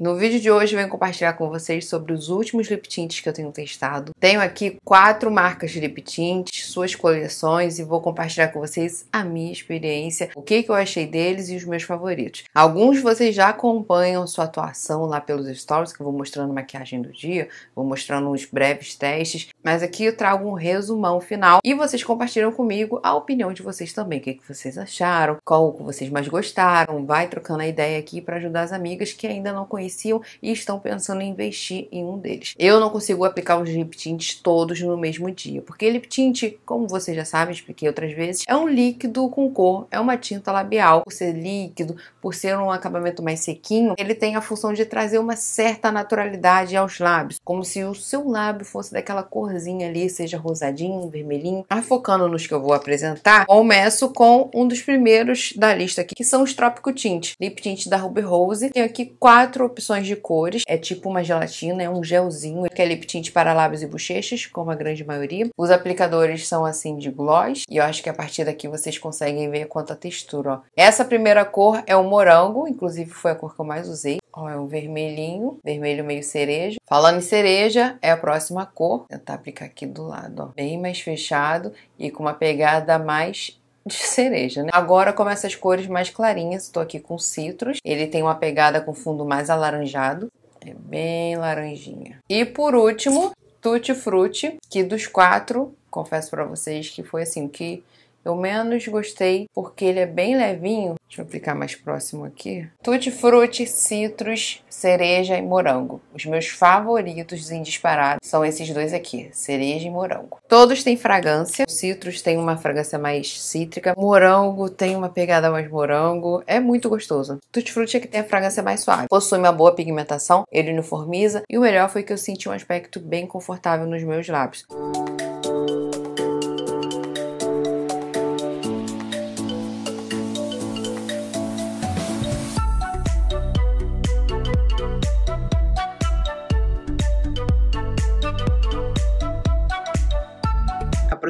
No vídeo de hoje eu venho compartilhar com vocês sobre os últimos lip tints que eu tenho testado. Tenho aqui quatro marcas de lip tints, suas coleções e vou compartilhar com vocês a minha experiência, o que, que eu achei deles e os meus favoritos. Alguns de vocês já acompanham sua atuação lá pelos stories, que eu vou mostrando maquiagem do dia, vou mostrando uns breves testes. Mas aqui eu trago um resumão final e vocês compartilham comigo a opinião de vocês também. O que, é que vocês acharam? Qual que vocês mais gostaram? Vai trocando a ideia aqui para ajudar as amigas que ainda não conheciam e estão pensando em investir em um deles. Eu não consigo aplicar os lip tints todos no mesmo dia, porque lip tint, como vocês já sabem, expliquei outras vezes, é um líquido com cor, é uma tinta labial. Por ser líquido, por ser um acabamento mais sequinho, ele tem a função de trazer uma certa naturalidade aos lábios, como se o seu lábio fosse daquela cor corzinha ali, seja rosadinho, vermelhinho. Mas ah, focando nos que eu vou apresentar, começo com um dos primeiros da lista aqui, que são os Trópico Tint. Lip Tint da Ruby Rose. Tem aqui quatro opções de cores. É tipo uma gelatina, é um gelzinho, que é lip tint para lábios e bochechas, como a grande maioria. Os aplicadores são assim de gloss. E eu acho que a partir daqui vocês conseguem ver quanto a textura, ó. Essa primeira cor é o morango, inclusive foi a cor que eu mais usei. Ó, é um vermelhinho, vermelho meio cereja. Falando em cereja, é a próxima cor. Vou tentar aplicar aqui do lado, ó. Bem mais fechado e com uma pegada mais de cereja, né? Agora com essas cores mais clarinhas, estou aqui com citros. Ele tem uma pegada com fundo mais alaranjado. É bem laranjinha. E por último, Tutti Frutti, que dos quatro, confesso para vocês que foi assim, que eu menos gostei porque ele é bem levinho. Deixa eu aplicar mais próximo aqui. Tutti frutti, citros, cereja e morango. Os meus favoritos em disparado são esses dois aqui, cereja e morango. Todos têm fragrância. O citros tem uma fragrância mais cítrica. Morango tem uma pegada mais morango. É muito gostoso. Tutti frutti é que tem a fragrância mais suave. Possui uma boa pigmentação, ele uniformiza e o melhor foi que eu senti um aspecto bem confortável nos meus lábios.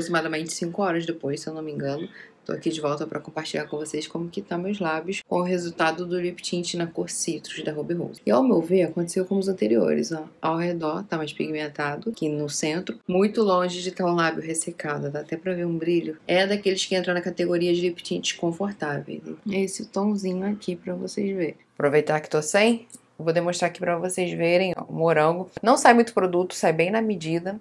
aproximadamente 5 horas depois, se eu não me engano. Tô aqui de volta para compartilhar com vocês como que tá meus lábios com o resultado do lip tint na cor Citrus da Ruby Rose. E ao meu ver, aconteceu como os anteriores, ó. Ao redor tá mais pigmentado, aqui no centro, muito longe de ter o lábio ressecado, dá até pra ver um brilho. É daqueles que entram na categoria de lip tint confortável. É esse tomzinho aqui pra vocês verem. Aproveitar que tô sem, vou demonstrar aqui pra vocês verem, ó, o morango. Não sai muito produto, sai bem na medida.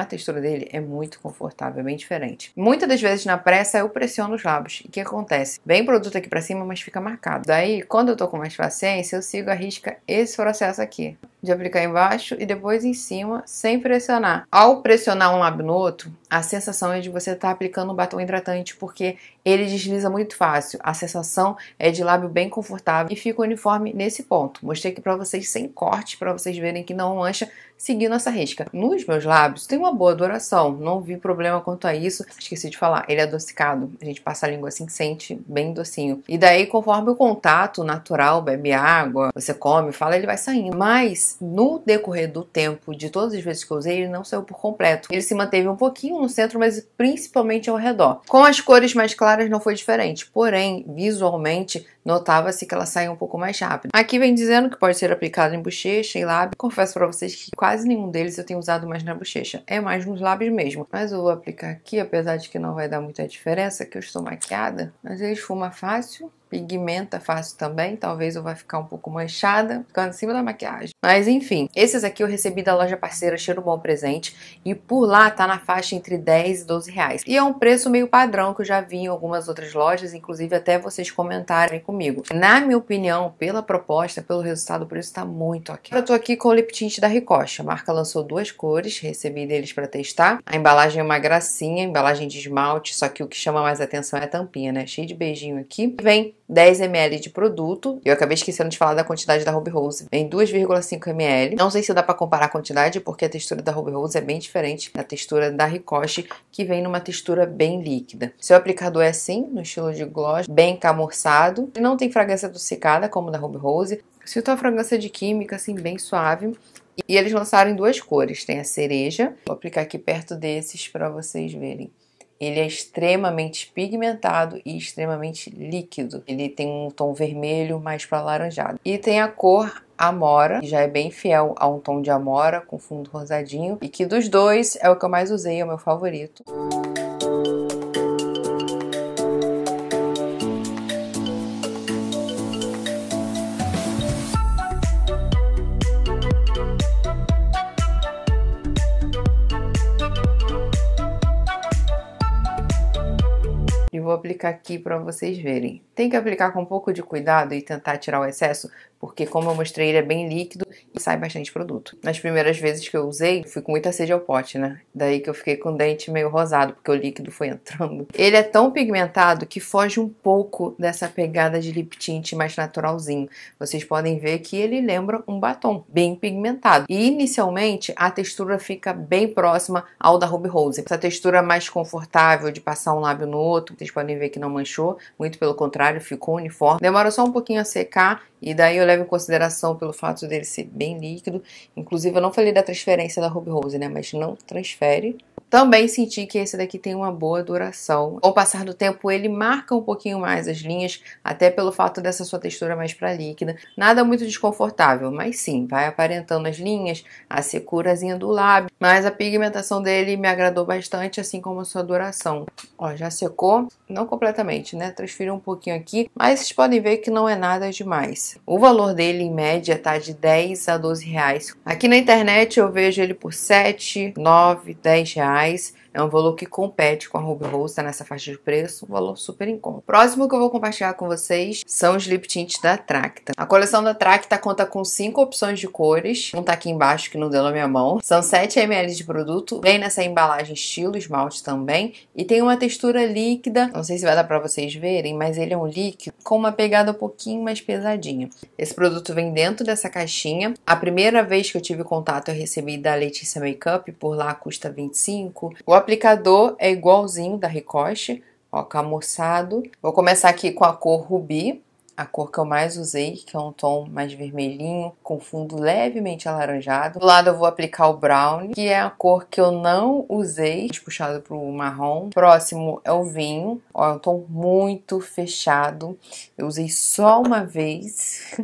A textura dele é muito confortável, é bem diferente. Muitas das vezes na pressa eu pressiono os lábios. E o que acontece? Vem produto aqui pra cima, mas fica marcado. Daí, quando eu tô com mais paciência, eu sigo a risca esse processo aqui de aplicar embaixo e depois em cima, sem pressionar. Ao pressionar um lábio no outro, a sensação é de você estar tá aplicando um batom hidratante, porque ele desliza muito fácil. A sensação é de lábio bem confortável e fica uniforme nesse ponto. Mostrei aqui para vocês sem corte, para vocês verem que não mancha, seguindo essa risca. Nos meus lábios tem uma boa duração, não vi problema quanto a isso. Esqueci de falar, ele é adocicado. A gente passa a língua assim, sente bem docinho. E daí, conforme o contato natural, bebe água, você come, fala, ele vai saindo. Mas no decorrer do tempo, de todas as vezes que eu usei, ele não saiu por completo. Ele se manteve um pouquinho no centro, mas principalmente ao redor. Com as cores mais claras não foi diferente, porém, visualmente, notava-se que ela saiu um pouco mais rápido. Aqui vem dizendo que pode ser aplicado em bochecha e lábio. Confesso para vocês que quase nenhum deles eu tenho usado mais na bochecha, é mais nos lábios mesmo. Mas eu vou aplicar aqui, apesar de que não vai dar muita diferença, que eu estou maquiada. Mas ele esfuma fácil pigmenta fácil também, talvez eu vá ficar um pouco manchada, ficando em cima da maquiagem. Mas enfim, esses aqui eu recebi da loja parceira Cheiro Bom Presente e por lá tá na faixa entre 10 e 12 reais. E é um preço meio padrão que eu já vi em algumas outras lojas, inclusive até vocês comentarem comigo. Na minha opinião, pela proposta, pelo resultado, o preço tá muito ok. Eu tô aqui com o lip tint da Ricoche, a marca lançou duas cores, recebi deles para testar. A embalagem é uma gracinha, embalagem de esmalte, só que o que chama mais atenção é a tampinha, né? Cheio de beijinho aqui. Vem 10 ml de produto. Eu acabei esquecendo de falar da quantidade da Ruby Rose. Vem 2,5 ml. Não sei se dá para comparar a quantidade, porque a textura da Ruby Rose é bem diferente da textura da Ricoche, que vem numa textura bem líquida. Seu aplicador é assim, no estilo de gloss, bem camurçado. Ele não tem fragrância adocicada, como da Ruby Rose. Sinto uma fragrância de química, assim, bem suave. E eles lançaram em duas cores. Tem a cereja. Vou aplicar aqui perto desses para vocês verem. Ele é extremamente pigmentado e extremamente líquido. Ele tem um tom vermelho mais para laranjado. E tem a cor amora, que já é bem fiel a um tom de amora com fundo rosadinho. E que dos dois é o que eu mais usei, é o meu favorito. Música vou aplicar aqui para vocês verem. Tem que aplicar com um pouco de cuidado e tentar tirar o excesso, porque como eu mostrei, ele é bem líquido e sai bastante produto. Nas primeiras vezes que eu usei, fui com muita sede ao pote, né? Daí que eu fiquei com o dente meio rosado, porque o líquido foi entrando. Ele é tão pigmentado que foge um pouco dessa pegada de lip tint mais naturalzinho. Vocês podem ver que ele lembra um batom bem pigmentado. E inicialmente, a textura fica bem próxima ao da Ruby Rose. Essa textura mais confortável de passar um lábio no outro, vocês podem ver que não manchou, muito pelo contrário, ficou uniforme. Demora só um pouquinho a secar e daí eu levo em consideração pelo fato dele ser bem líquido. Inclusive, eu não falei da transferência da Ruby Rose, né? Mas não transfere. Também senti que esse daqui tem uma boa duração. Ao passar do tempo, ele marca um pouquinho mais as linhas, até pelo fato dessa sua textura mais para líquida. Nada muito desconfortável, mas sim, vai aparentando as linhas, a securazinha do lábio. Mas a pigmentação dele me agradou bastante, assim como a sua duração. Ó, já secou, não completamente, né? Transferiu um pouquinho aqui, mas vocês podem ver que não é nada demais. O valor dele, em média, tá de 10 a 12 reais. Aqui na internet eu vejo ele por 7, 9, 10 reais. É um valor que compete com a Ruby Rosa nessa faixa de preço, um valor super em conta. Próximo que eu vou compartilhar com vocês são os lip tints da Tracta. A coleção da Tracta conta com cinco opções de cores, um tá aqui embaixo que não deu na minha mão. São 7 ml de produto, vem nessa embalagem estilo esmalte também e tem uma textura líquida, não sei se vai dar pra vocês verem, mas ele é um líquido com uma pegada um pouquinho mais pesadinha. Esse produto vem dentro dessa caixinha. A primeira vez que eu tive contato eu recebi da Letícia Makeup, por lá custa 25. O aplicador é igualzinho da Ricoche, ó, camurçado. Vou começar aqui com a cor rubi a cor que eu mais usei, que é um tom mais vermelhinho, com fundo levemente alaranjado. Do lado eu vou aplicar o brown, que é a cor que eu não usei, puxado para o marrom. Próximo é o vinho, ó, é um tom muito fechado. Eu usei só uma vez.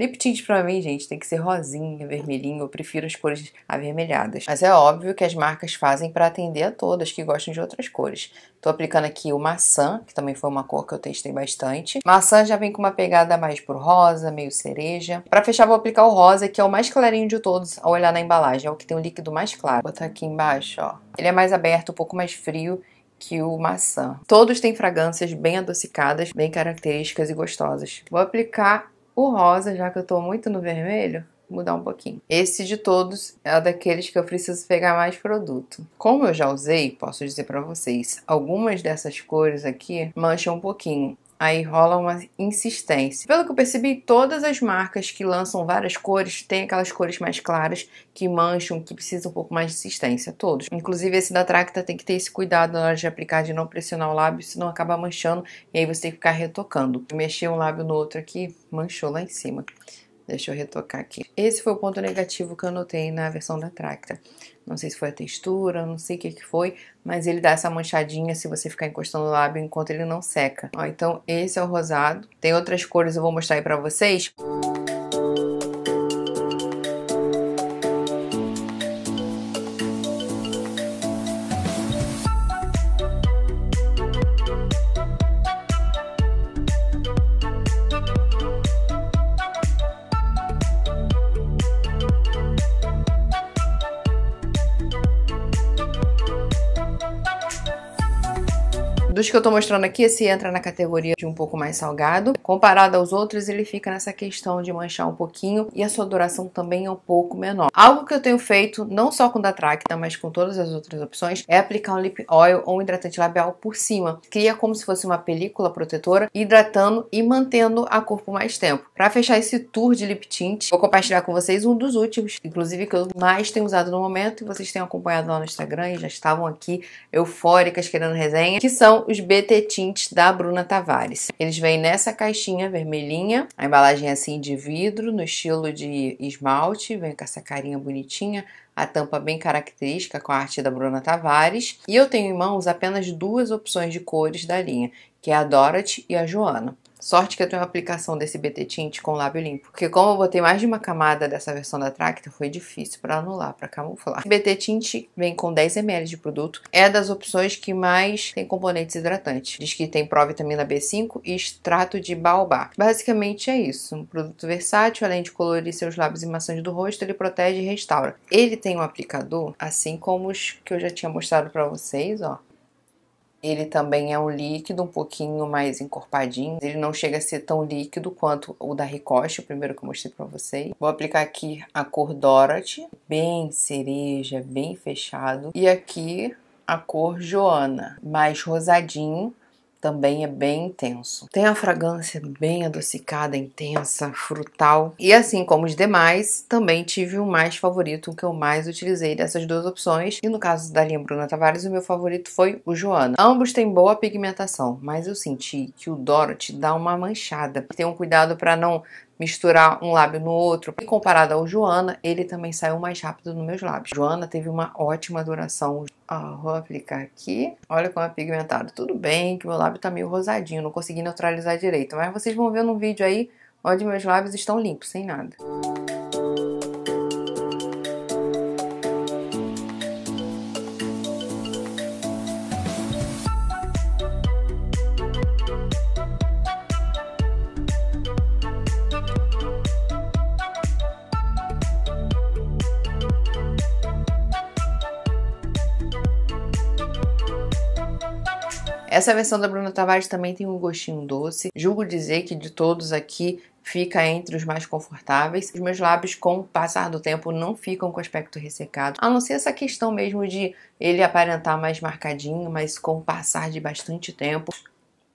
Lip tint para mim, gente, tem que ser rosinha, vermelhinho. Eu prefiro as cores avermelhadas. Mas é óbvio que as marcas fazem para atender a todas que gostam de outras cores. Tô aplicando aqui o maçã, que também foi uma cor que eu testei bastante. Maçã já vem com uma pegada mais pro rosa, meio cereja. Pra fechar, vou aplicar o rosa, que é o mais clarinho de todos ao olhar na embalagem. É o que tem o líquido mais claro. Vou botar aqui embaixo, ó. Ele é mais aberto, um pouco mais frio que o maçã. Todos têm fragrâncias bem adocicadas, bem características e gostosas. Vou aplicar o rosa, já que eu tô muito no vermelho mudar um pouquinho. Esse de todos é daqueles que eu preciso pegar mais produto. Como eu já usei, posso dizer para vocês, algumas dessas cores aqui mancham um pouquinho aí rola uma insistência. Pelo que eu percebi, todas as marcas que lançam várias cores têm aquelas cores mais claras que mancham, que precisam um pouco mais de insistência, todos. Inclusive esse da Tracta tem que ter esse cuidado na hora de aplicar, de não pressionar o lábio, senão acaba manchando e aí você tem que ficar retocando. Mexer um lábio no outro aqui, manchou lá em cima. Deixa eu retocar aqui. Esse foi o ponto negativo que eu notei na versão da Tracta. Não sei se foi a textura, não sei o que, que foi, mas ele dá essa manchadinha se você ficar encostando o lábio enquanto ele não seca. Ó, então esse é o rosado. Tem outras cores eu vou mostrar aí pra vocês. Música Dos que eu tô mostrando aqui, esse entra na categoria de um pouco mais salgado. Comparado aos outros, ele fica nessa questão de manchar um pouquinho e a sua duração também é um pouco menor. Algo que eu tenho feito, não só com o da Tracta, tá, mas com todas as outras opções, é aplicar um lip oil ou um hidratante labial por cima. Cria como se fosse uma película protetora, hidratando e mantendo a cor por mais tempo. Para fechar esse tour de lip tint, vou compartilhar com vocês um dos últimos, inclusive que eu mais tenho usado no momento e vocês têm acompanhado lá no Instagram e já estavam aqui eufóricas querendo resenha, que são os BT Tints da Bruna Tavares. Eles vêm nessa caixinha vermelhinha, a embalagem é assim de vidro, no estilo de esmalte, vem com essa carinha bonitinha, a tampa bem característica com a arte da Bruna Tavares. E eu tenho em mãos apenas duas opções de cores da linha, que é a Dorothy e a Joana. Sorte que eu tenho uma aplicação desse BT Tint com lábio limpo, porque como eu botei mais de uma camada dessa versão da Tracta, foi difícil para anular, para camuflar. Esse BT Tint vem com 10 ml de produto, é das opções que mais tem componentes hidratantes. Diz que tem provitamina B5 e extrato de baobá. Basicamente é isso, um produto versátil, além de colorir seus lábios e maçãs do rosto, ele protege e restaura. Ele tem um aplicador, assim como os que eu já tinha mostrado para vocês, ó. Ele também é um líquido um pouquinho mais encorpadinho. Ele não chega a ser tão líquido quanto o da Ricoche, o primeiro que eu mostrei para vocês. Vou aplicar aqui a cor Dorothy, bem cereja, bem fechado. E aqui a cor Joana, mais rosadinho, também é bem intenso. Tem a fragrância bem adocicada, intensa, frutal. E assim como os demais, também tive o mais favorito, o que eu mais utilizei dessas duas opções. E no caso da linha Bruna Tavares, o meu favorito foi o Joana. Ambos têm boa pigmentação, mas eu senti que o Dorothy dá uma manchada. Tem um cuidado para não misturar um lábio no outro. E comparado ao Joana, ele também saiu mais rápido nos meus lábios. Joana teve uma ótima duração. Ah, vou aplicar aqui. Olha como é pigmentado. Tudo bem que meu lábio tá meio rosadinho, não consegui neutralizar direito. Mas vocês vão ver no vídeo aí onde meus lábios estão limpos, sem nada. Essa versão da Bruna Tavares também tem um gostinho doce. Julgo dizer que de todos aqui fica entre os mais confortáveis. Os meus lábios, com o passar do tempo, não ficam com aspecto ressecado, a não ser essa questão mesmo de ele aparentar mais marcadinho, mas com o passar de bastante tempo,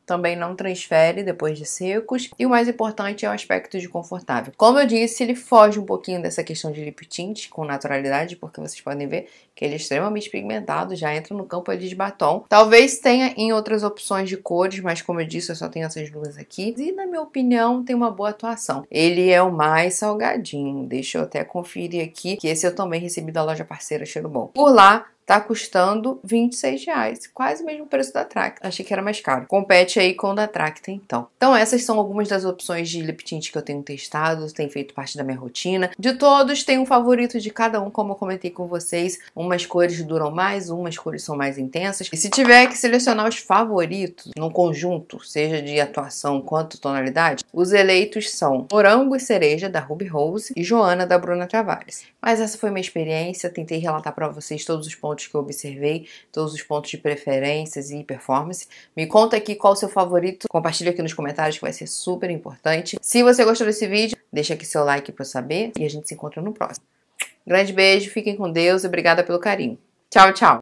também não transfere depois de secos. E o mais importante é o aspecto de confortável. Como eu disse, ele foge um pouquinho dessa questão de lip tint com naturalidade, porque vocês podem ver que ele é extremamente pigmentado, já entra no campo ali de batom. Talvez tenha em outras opções de cores, mas como eu disse, eu só tenho essas duas aqui. E na minha opinião, tem uma boa atuação. Ele é o mais salgadinho. Deixa eu até conferir aqui, que esse eu também recebi da loja parceira Cheiro Bom. Por lá, Tá custando 26 reais, quase o mesmo preço da Tracta. Achei que era mais caro. Compete aí com o da Tracta, tá, então. Então essas são algumas das opções de lip tint que eu tenho testado, tem feito parte da minha rotina. De todos, tem um favorito de cada um, como eu comentei com vocês. Umas cores duram mais, umas cores são mais intensas. E se tiver que selecionar os favoritos num conjunto, seja de atuação quanto tonalidade, os eleitos são Morango e Cereja, da Ruby Rose, e Joana, da Bruna Tavares. Mas essa foi minha experiência, tentei relatar para vocês todos os pontos que eu observei, todos os pontos de preferências e performance. Me conta aqui qual o seu favorito, compartilha aqui nos comentários que vai ser super importante. Se você gostou desse vídeo, deixa aqui seu like para saber e a gente se encontra no próximo. Grande beijo, fiquem com Deus e obrigada pelo carinho. Tchau, tchau!